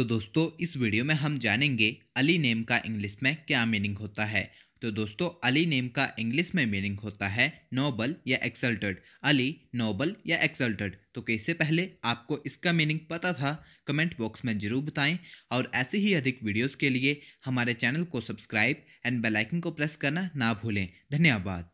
तो दोस्तों इस वीडियो में हम जानेंगे अली नेम का इंग्लिश में क्या मीनिंग होता है तो दोस्तों अली नेम का इंग्लिश में मीनिंग होता है नोबल या एक्सल्टेड अली नोबल या एक्सल्टेड तो कैसे पहले आपको इसका मीनिंग पता था कमेंट बॉक्स में ज़रूर बताएं और ऐसे ही अधिक वीडियोस के लिए हमारे चैनल को सब्सक्राइब एंड बेलाइकन को प्रेस करना ना भूलें धन्यवाद